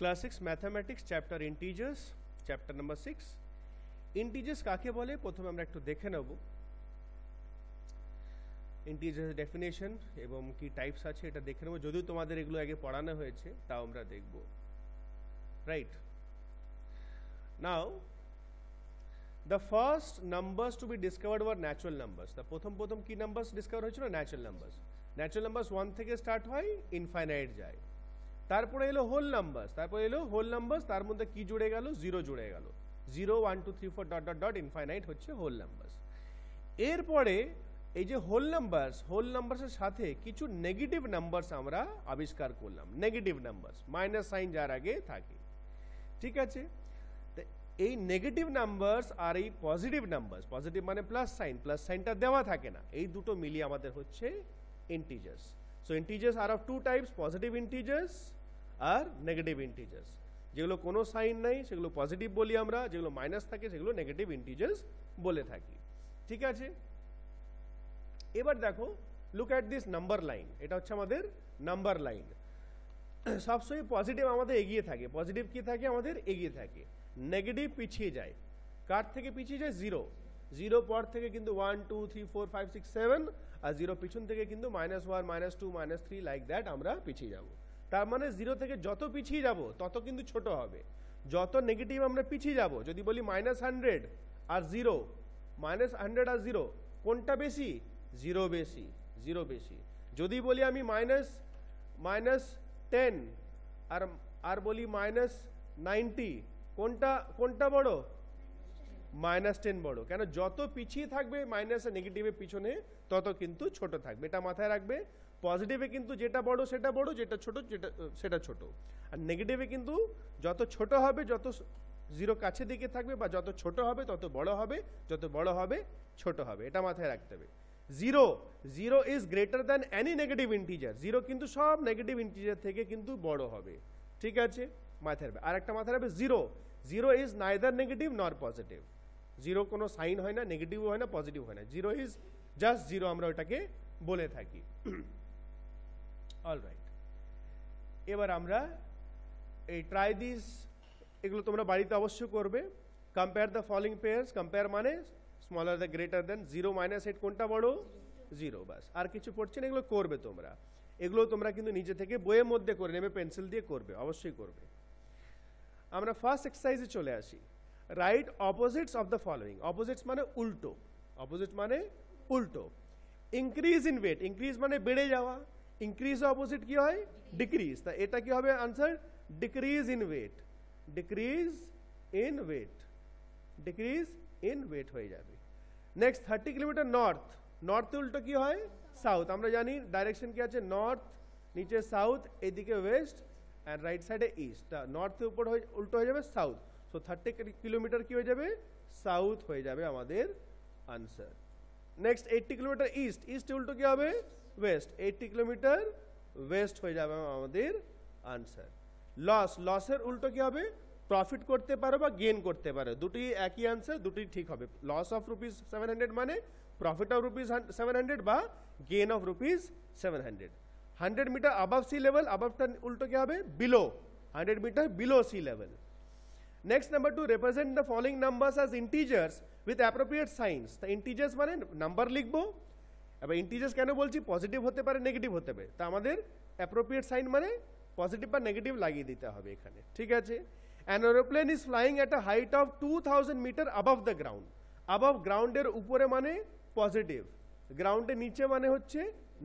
classics mathematics chapter integers chapter number six integers का प्रथम तो देखे नब इंटीजर्स डेफिनेशन एवं कि टाइप्स आज देखे नब जो तुम्हारे एग्लो आगे पढ़ाना होता है देख right now the first numbers to be discovered were number numbers प्रथम प्रथम की नम्बर्स डिसकवर हो natural number natural number one start है इनफाइनइट जाए তারপরে এলো হোল নাম্বার তারপরে এলো হোল নাম্বারস তার মধ্যে কি জুড়ে গেল জিরো জুড়ে গেল zero one two three four dot dot dot infinite হচ্ছে হোল নাম্বারস এরপরে এই যে হোল নাম্বারস হোল নাম্বারসের সাথে কিছু নেগেটিভ নাম্বারস আমরা আবিষ্কার করলাম নেগেটিভ নাম্বার মাইনাস সাইন যার আগে থাকে ঠিক আছে এই নেগেটিভ নাম্বারস আর এই পজিটিভ নাম্বারস পজিটিভ মানে প্লাস সাইন প্লাস সাইনটা দেওয়া থাকে না এই দুটো মিলিয়ে আমাদের হচ্ছে integers so integers are of two types positive integers আর নেগেটিভ ইন্টিজার্স যেগুলো কোনো সাইন নাই সেগুলো পজিটিভ বলি আমরা যেগুলো মাইনাস থাকে সেগুলো নেগেটিভ ইন্টিজার্স বলে থাকি ঠিক আছে এবার দেখো look at this number line এটা হচ্ছে আমাদের নাম্বার লাইন সবসময় পজিটিভ আমাদের এগিয়ে থাকে পজিটিভ কি থাকে আমাদের এগিয়ে থাকে নেগেটিভ পিছিয়ে যায় কার থেকে পিছিয়ে যায় জিরো জিরো পর থেকে কিন্তু one two three four five six seven আর জিরো পিছন থেকে কিন্তু minus one minus two minus three like that আমরা পিছিয়ে যাবো তার মানে জিরো থেকে যত পিছিয়ে যাব তত কিন্তু ছোট হবে যত নেগেটিভ আমরা পিছিয়ে যাব যদি বলি মাইনাস হান্ড্রেড আর জিরো মাইনাস হান্ড্রেড আর জিরো কোনটা বেশি জিরো বেশি জিরো বেশি যদি বলি আমি মাইনাস মাইনাস টেন আর আর বলি মাইনাস নাইনটি কোনটা কোনটা বড় মাইনাস টেন বড় কেন যত পিছিয়ে থাকবে আর নেগেটিভের পিছনে তত কিন্তু ছোট থাকবে এটা মাথায় রাখবে পজিটিভে কিন্তু যেটা বড় সেটা বড় যেটা ছোট যেটা সেটা ছোট আর নেগেটিভে কিন্তু যত ছোট হবে যত জিরো কাছে দিকে থাকবে বা যত ছোট হবে তত বড় হবে যত বড় হবে ছোট হবে এটা মাথায় রাখতে হবে zero zero is greater than any negative integer zero কিন্তু সব নেগেটিভ ইন্টিজার থেকে কিন্তু বড় হবে ঠিক আছে মাথায় রাখবে আর একটা মাথায় রাখবে zero zero is neither negative nor positive zero কোনো সাইন হয় না নেগেটিভও হয় না পজিটিভ হয় না জিরো ইজ জাস্ট জিরো আমরা ওটাকে বলে থাকি অল রাইট এবার আমরা এই ট্রাই দিস এগুলো তোমরা বাড়িতে অবশ্যই করবে compare the following pairs compare মানে smaller the greater then zero minus eight কোনটা বড় জিরো বাস আর কিছু পড়ছে না এগুলো করবে তোমরা এগুলো তোমরা কিন্তু নিজে থেকে বইয়ের মধ্যে করে নেবে পেন্সিল দিয়ে করবে অবশ্যই করবে আমরা ফার্স্ট এক্সারসাইজে চলে আসি write opposites of the following opposites মানে উল্টো অপোজিট মানে উল্টো ইনক্রিজ ইন ওয়েট ইনক্রিজ মানে বেড়ে যাওয়া ইনক্রিজ এর অপজিট কি হয় ডিক্রিস দা এটা কি হবে answer decrease in weight decrease in weight decrease in weight হয়ে যাবে নেক্সট 30 কিমি নর্থ নর্থ উল্টো কি হয় সাউথ আমরা জানি ডাইরেকশন কি আছে নর্থ নিচে সাউথ এইদিকে ওয়েস্ট এন্ড রাইট সাইডে ইস্ট দা নর্থ উপর হয় উল্টো হয়ে যাবে সাউথ সো 30 কিমি কি হয়ে যাবে সাউথ হয়ে যাবে আমাদের আনসার নেক্সট 80 কিমি ইস্ট ইস্ট উল্টো কি হবে ওয়েস্ট এইটটি কিলোমিটার ওয়েস্ট হয়ে যাবে আমাদের আনসার লস লসের উল্টো কি হবে প্রফিট করতে পারো বা গেন করতে পারো দুটি একই আনসার দুটি ঠিক হবে loss of rupees seven hundred মানে profit of rupees seven hundred বা gain of rupees seven hundred hundred metre above sea level আবাভটা উল্টো কি হবে below hundred metre below sea level next number two represent the following numbers as integers with appropriate signs the integers মানে number লিখবো এবার integers কেন বলছি positive হতে পারে নেগেটিভ হতে পারে তা আমাদের অ্যাপ্রোপ্রিয়েট সাইন মানে পজিটিভ বা নেগেটিভ লাগিয়ে দিতে হবে এখানে ঠিক আছে an aeroplane is flying at a height of two thousand metre above the ground above গ্রাউন্ডের উপরে মানে পজিটিভ গ্রাউন্ডের নিচে মানে হচ্ছে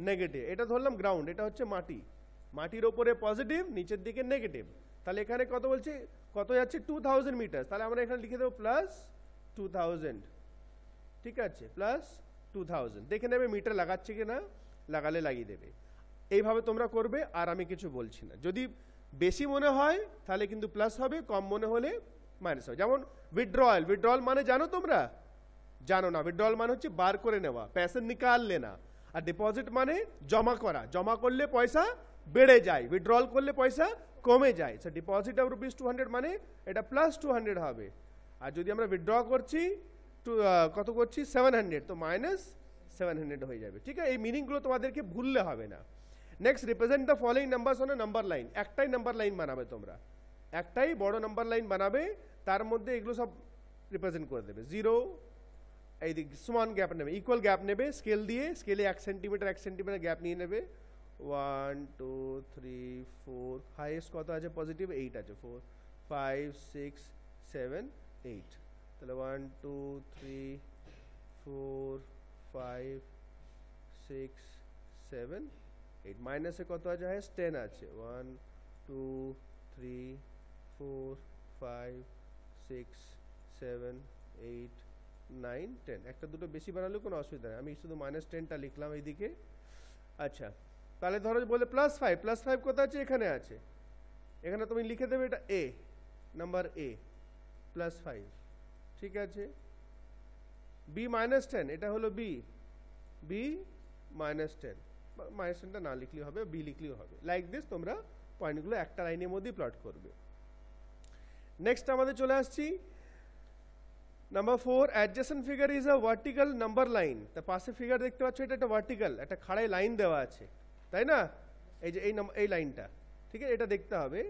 নেগেটিভ এটা ধরলাম গ্রাউন্ড এটা হচ্ছে মাটি মাটির ওপরে পজিটিভ নিচের দিকে নেগেটিভ তাহলে এখানে কত বলছে কত যাচ্ছে টু থাউজেন্ড মিটার তাহলে আমরা এখানে লিখে দেবো প্লাস টু থাউজেন্ড ঠিক আছে প্লাস টু থাউজেন্ড দেখে নেবে মিটার লাগাচ্ছে কি না লাগালে লাগিয়ে দেবে এইভাবে তোমরা করবে আর আমি কিছু বলছি না যদি বেশি মনে হয় তাহলে কিন্তু প্লাস হবে কম মনে হলে মাইনাস হবে যেমন উইথড্রয়াল উইথড্রয়াল মানে জানো তোমরা জানো না উইথড্রয়াল মানে হচ্ছে বার করে নেওয়া প্যাসেন নিকাল লেনা আর ডিপোজিট মানে জমা করা জমা করলে পয়সা বেড়ে যায় উইথড্রল করলে পয়সা কমে যায় সে deposit of rupees two hundred মানে এটা প্লাস টু হান্ড্রেড হবে আর যদি আমরা উইথড্র করছি টু কত করছি সেভেন হান্ড্রেড তো মাইনাস সেভেন হান্ড্রেড হয়ে যাবে ঠিক আছে এই মিনিংগুলো তোমাদেরকে ভুললে হবে না next represent the following number on number line একটাই নাম্বার লাইন বানাবে তোমরা একটাই বড় নাম্বার লাইন বানাবে তার মধ্যে এগুলো সব রিপ্রেজেন্ট করে দেবে জিরো এই দিক সমান গ্যাপ নেবে ইকুয়াল গ্যাপ নেবে স্কেল দিয়ে স্কেলে এক সেন্টিমিটার এক সেন্টিমিটার গ্যাপ নিয়ে নেবে one two three four highest কত আছে পজিটিভ এইট আছে four five six seven eight তাহলে one two three four five six seven eight মাইনাসে কত আছে হায়েস্ট টেন আছে one two three four five six seven eight nine ten একটা দুটো বেশি বাড়ালে কোনো অসুবিধা নেই আমি শুধু মাইনাস টেনটা লিখলাম এইদিকে আচ্ছা তাহলে ধরো বলে প্লাস ফাইভ প্লাস ফাইভ কত আছে এখানে আছে এখানে তুমি লিখে দেবে এটা A number A plus five ঠিক আছে বি মাইনাস টেন এটা হলো B B minus ten minus টেনটা না লিখলেও হবে বি লিখলেও হবে লাইক দিস তোমরা পয়েন্টগুলো একটা লাইনের মধ্যেই প্লট করবে নেক্সট আমাদের চলে আসছি number four adjacent figure is a vertical number line তা পাশে ফিগার দেখতে পাচ্ছ এটা একটা ভার্টিক্যাল একটা খাড়াই লাইন দেওয়া আছে তাই না এই যে এই এই লাইনটা ঠিক আছে এটা দেখতে হবে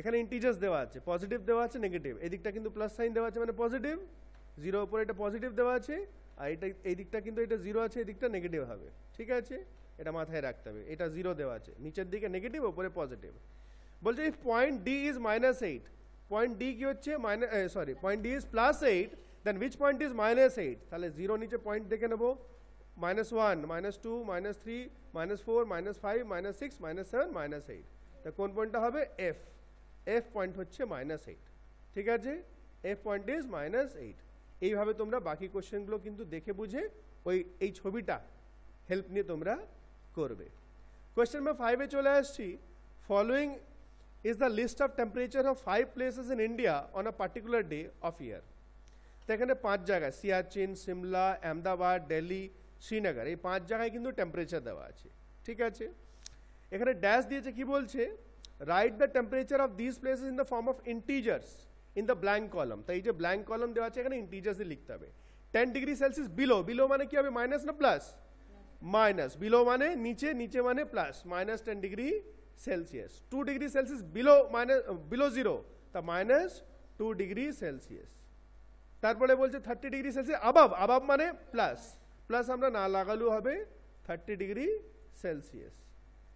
এখানে ইন্টিজার্স দেওয়া আছে পজিটিভ দেওয়া আছে নেগেটিভ এদিকটা কিন্তু প্লাস সাইন দেওয়া আছে মানে পজিটিভ জিরো উপরে এটা পজিটিভ দেওয়া আছে আর এটা এই দিকটা কিন্তু এটা জিরো আছে এদিকটা নেগেটিভ হবে ঠিক আছে এটা মাথায় রাখতে হবে এটা জিরো দেওয়া আছে নিচের দিকে নেগেটিভ ওপরে পজিটিভ বলছে if point D is minus eight point D কি হচ্ছে minus sorry point D is plus eight then which point is minus eight তাহলে জিরো নিচে পয়েন্ট দেখে নেবো minus one minus two minus three minus four minus five minus six minus seven minus eight তা কোন পয়েন্টটা হবে F F point হচ্ছে minus eight ঠিক আছে F point is minus eight এইভাবে তোমরা বাকি কোশ্চেনগুলো কিন্তু দেখে বুঝে ওই এই ছবিটা হেল্প নিয়ে তোমরা করবে কোয়েশ্চেন নাম্বার ফাইভে চলে আসছি following is the list of temperature of five places in India on a particular day of year তো এখানে পাঁচ জায়গায় সিয়াচিন সিমলা আহমেদাবাদ দিল্লি শ্রীনগর এই পাঁচ জায়গায় কিন্তু টেম্পারেচার দেওয়া আছে ঠিক আছে এখানে ড্যাশ দিয়েছে কি বলছে write the temperature of these places in the form of integers in the blank column তাই যে ব্ল্যাঙ্ক কলম দেওয়া আছে এখানে ইন্টিজারসে লিখত হবে 10 ডিগ্রি সেলসিয়াস বিলো বিলো মানে কি হবে মাইনাস না প্লাস মাইনাস বিলো মানে নিচে নিচে মানে plus -10 degree Celsius 2 degree Celsius below মানে বিলো জিরো তা -2 ডিগ্রি সেলসিয়াস তারপরে বলছে 30 ডিগ্রি সেলসিয়াস অ্যাবভ অ্যাবভ মানে প্লাস প্লাস আমরা না লাগালু হবে 30 ডিগ্রি সেলসিয়াস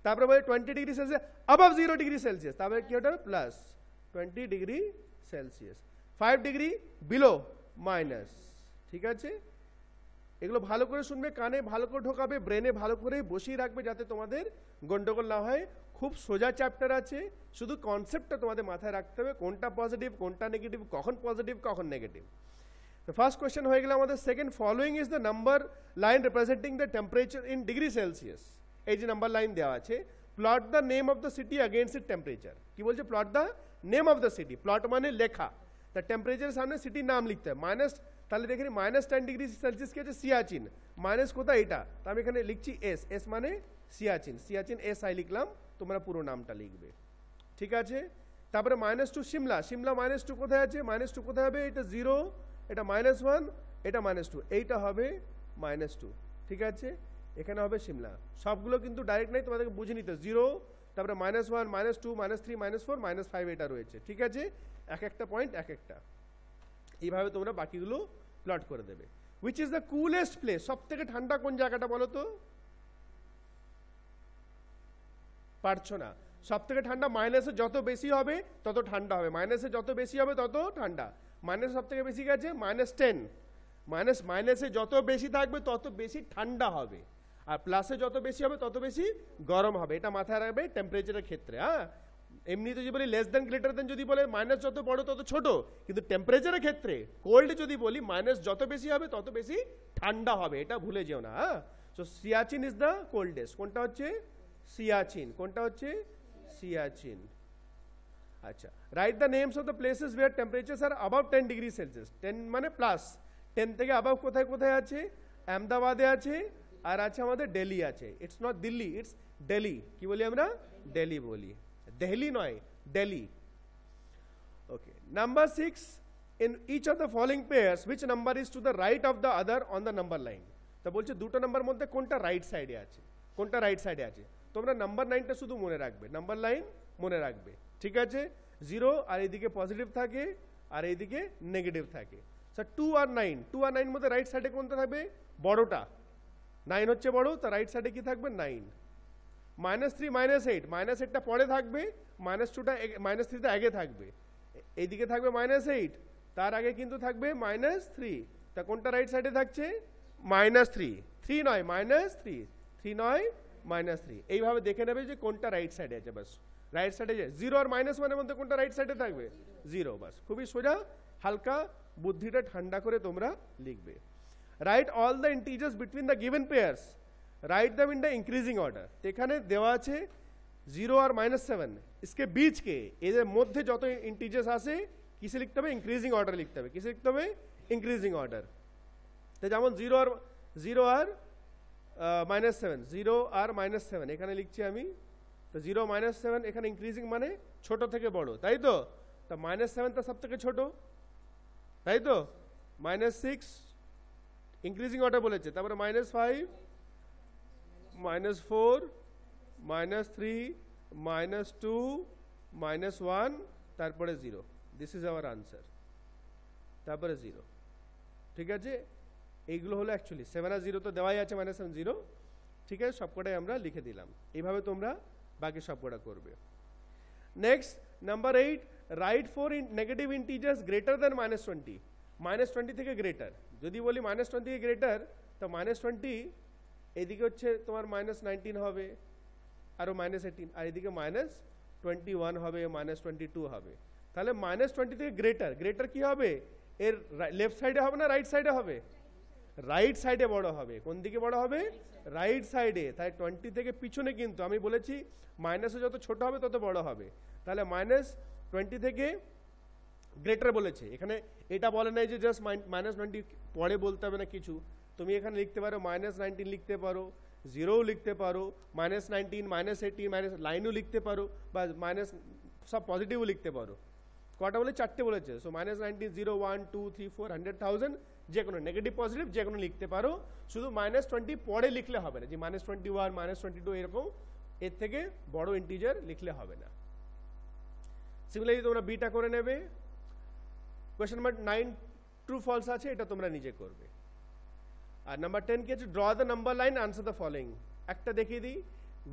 তারপরে বলে twenty degree Celsius above zero degree Celsius তারপরে কি ওটা plus twenty degree Celsius five degree below minus ঠিক আছে এগুলো ভালো করে শুনবে কানে ভালো করে ঢোকাবে ব্রেনে ভালো করে বসিয়ে রাখবে যাতে তোমাদের গণ্ডগোল না হয় খুব সোজা চ্যাপ্টার আছে শুধু কনসেপ্টটা তোমাদের মাথায় রাখতে হবে কোনটা পজিটিভ কোনটা নেগেটিভ কখন পজিটিভ কখন নেগেটিভ তো ফার্স্ট কোয়েশ্চেন হয়ে গেল আমাদের second following is the number line representing the temperature in degree Celsius এই যে নাম্বার লাইন দেওয়া আছে plot the name of the city against it temperature কি বলছে plot the name of the city plot মানে লেখা তা টেম্পারেচারের সামনে সিটির নাম লিখতে হয় মাইনাস তাহলে দেখেন মাইনাস টেন ডিগ্রি কি হচ্ছে সিয়াচিন মাইনাস কোথায় এটা তো আমি এখানে লিখছি এস এস মানে সিয়াচিন সিয়াচিন এস আই লিখলাম তোমরা পুরো নামটা লিখবে ঠিক আছে তারপরে minus two Shimla Shimla minus two কোথায় আছে মাইনাস টু কোথায় হবে এটা জিরো এটা মাইনাস ওয়ান এটা মাইনাস টু এইটা হবে মাইনাস টু ঠিক আছে এখানে হবে সিমলা সবগুলো কিন্তু ডাইরেক্ট নাই তোমাদেরকে বুঝে নিতে জিরো তারপরে minus one minus two minus three minus four minus five এটা রয়েছে ঠিক আছে এক একটা পয়েন্ট এক একটা এইভাবে তোমরা বাকিগুলো প্লট করে দেবে which is the coolest place সব থেকে ঠান্ডা কোন জায়গাটা বলো তো পারছো না সব থেকে ঠান্ডা মাইনাসে যত বেশি হবে তত ঠান্ডা হবে মাইনাসে যত বেশি হবে তত ঠান্ডা মাইনাস সব থেকে বেশি গেছে মাইনাস টেন মাইনাস মাইনাসে যত বেশি থাকবে তত বেশি ঠান্ডা হবে আর প্লাসে যত বেশি হবে তত বেশি গরম হবে এটা মাথায় রাখবে টেম্পারেচারের ক্ষেত্রে হ্যাঁ এমনিতে যদি বলি লেস দেন গ্রেটার দেন যদি বলে মাইনাস যত বড় তত ছোট কিন্তু টেম্পারেচারের ক্ষেত্রে কোল্ড যদি বলি মাইনাস যত বেশি হবে তত বেশি ঠান্ডা হবে এটা ভুলে যেও না হ্যাঁ so Siachen is the coldest কোনটা হচ্ছে সিয়াচিন কোনটা হচ্ছে সিয়াচিন আচ্ছা write the names of the places where temperature are above ten degree Celsius ten মানে প্লাস টেন থেকে অ্যাবাভ কোথায় কোথায় আছে আহমেদাবাদে আছে আর আছে আমাদের ডেলি আছে it's not Delhi it's Delhi কি বলি আমরা ডেলি বলি দেহলি নয় Delhi okay number six in each of the following pairs which number is to the right of the other on the number line তা বলছে দুটো নাম্বার মধ্যে কোনটা রাইট সাইডে আছে কোনটা রাইট সাইডে আছে তোমরা নাম্বার নাইনটা শুধু মনে রাখবে নাম্বার লাইন মনে রাখবে ঠিক আছে জিরো আর এইদিকে পজিটিভ থাকে আর এইদিকে নেগেটিভ থাকে স্যার টু আর নাইন টু আর নাইন মধ্যে রাইট সাইডে কোনটা থাকবে বড়টা নাইন হচ্ছে বড় তা রাইট সাইডে কি থাকবে nine minus three minus eight minus এইটটা পরে থাকবে মাইনাস টুটা মাইনাস থ্রিটা আগে থাকবে এইদিকে থাকবে মাইনাস এইট তার আগে কিন্তু থাকবে মাইনাস থ্রি তা কোনটা রাইট সাইডে থাকছে মাইনাস থ্রি থ্রি নয় মাইনাস থ্রি থ্রি নয় মাইনাস থ্রি এইভাবে দেখে নেবে যে কোনটা রাইট সাইডে আছে বাস রাইট সাইডে যে জিরো আর মাইনাস ওয়ানের মধ্যে কোনটা রাইট সাইডে থাকবে জিরো বাস খুবই সোজা হালকা বুদ্ধিটা ঠান্ডা করে তোমরা লিখবে write all the integers between the given pairs write them in the increasing order এখানে দেওয়া আছে জিরো আর মাইনাস সেভেন इसके बीच के এদের মধ্যে যত ইন্টিজার্স আসে কিসে লিখতে হবে ইনক্রিজিং অর্ডার লিখতে হবে কিসে লিখতে হবে ইনক্রিজিং অর্ডার তো যেমন জিরো আর জিরো আর মাইনাস সেভেন জিরো আর মাইনাস সেভেন এখানে লিখছি আমি তো জিরো মাইনাস সেভেন এখানে ইনক্রিজিং মানে ছোট থেকে বড় তাই তো তা মাইনাস সেভেনটা সব থেকে ছোটো তাই তো মাইনাস সিক্স ইনক্রিজিং অর্ডার বলেছে তারপরে minus five minus four minus three minus two minus one তারপরে zero this is our answer তারপরে জিরো ঠিক আছে এইগুলো হলো অ্যাকচুয়ালি সেভেন আর জিরো তো দেওয়াই আছে মাইনাস সেভেন জিরো ঠিক আছে সবকটাই আমরা লিখে দিলাম এইভাবে তোমরা বাকি সবকটা করবে next number eight write four in negative integers greater than minus twenty minus twenty থেকে গ্রেটার যদি বলি মাইনাস টোয়েন্টি থেকে গ্রেটার তো মাইনাস টোয়েন্টি এদিকে হচ্ছে তোমার মাইনাস নাইনটিন হবে আরও মাইনাস এইটিন আর এদিকে মাইনাস টোয়েন্টি ওয়ান হবে মাইনাস টোয়েন্টি টু হবে তাহলে মাইনাস টোয়েন্টি থেকে গ্রেটার গ্রেটার কি হবে এর লেফট সাইডে হবে না রাইট সাইডে হবে রাইট সাইডে বড় হবে কোন দিকে বড় হবে রাইট সাইডে তাই টোয়েন্টি থেকে পিছনে কিন্তু আমি বলেছি মাইনাসে যত ছোট হবে তত বড় হবে তাহলে মাইনাস টোয়েন্টি থেকে গ্রেটার বলেছে এখানে এটা বলে নাই যে জাস্ট মাইনাস নাইনটি পরে বলতে হবে না কিছু তুমি এখানে লিখতে পারো মাইনাস নাইনটিন লিখতে পারো জিরোও লিখতে পারো minus nineteen minus eighteen minus লাইনও লিখতে পারো বা মাইনাস সব পজিটিভও লিখতে পারো কটা বলে চারটে বলেছে so minus nineteen zero one two three four hundred thousand যে কোনো নেগেটিভ পজিটিভ যে কোনো লিখতে পারো শুধু মাইনাস টোয়েন্টি পরে লিখলে হবে না যে minus twenty one minus twenty two এরকম এর থেকে বড় ইন্টিজার লিখলে হবে না সিমিলারলি তোমরা বিটা করে নেবে কোশ্চেন নাম্বার 9 ট্রু ফলসা আছে এটা তোমরা নিজে করবে আর নাম্বার 10 কে যে draw the number line answer the following একটা দেখিয়ে দিই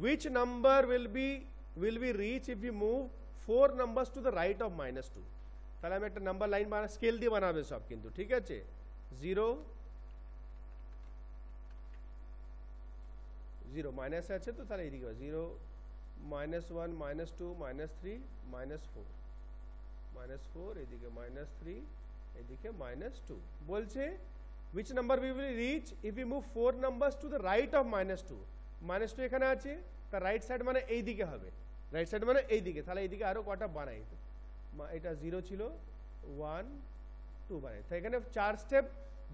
which number will be will be reach if we move four numbers to the right of minus 2 তাহলে আমি একটা নাম্বার লাইন স্কেল দিয়ে বানাবে সবকিন্তু ঠিক আছে 0 0 माइनस আছে তো তাহলে এদিকে 0 -1 -2 -3 -4 মাইনাস ফোর এদিকে মাইনাস থ্রি এদিকে মাইনাস টু বলছে which number we will reach if you move four number to the right of minus two minus two এখানে আছে তার রাইট সাইড মানে এইদিকে হবে রাইট সাইড মানে এইদিকে তাহলে এইদিকে আরও কটা বানাই এটা জিরো ছিল ওয়ান টু বানাই তো এখানে চার স্টেপ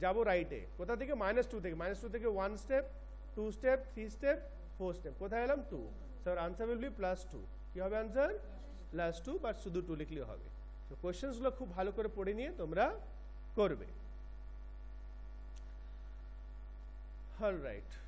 যাবো রাইটে কোথা থেকে মাইনাস টু থেকে মাইনাস টু থেকে one step two step three step four step কোথায় এলাম two sir answer will be plus two কী হবে আনসার প্লাস টু বাট শুধু টু লিখলে হবে কোয়েশ্চেন্সগুলো খুব ভালো করে পড়ে নিয়ে তোমরা করবে রাইট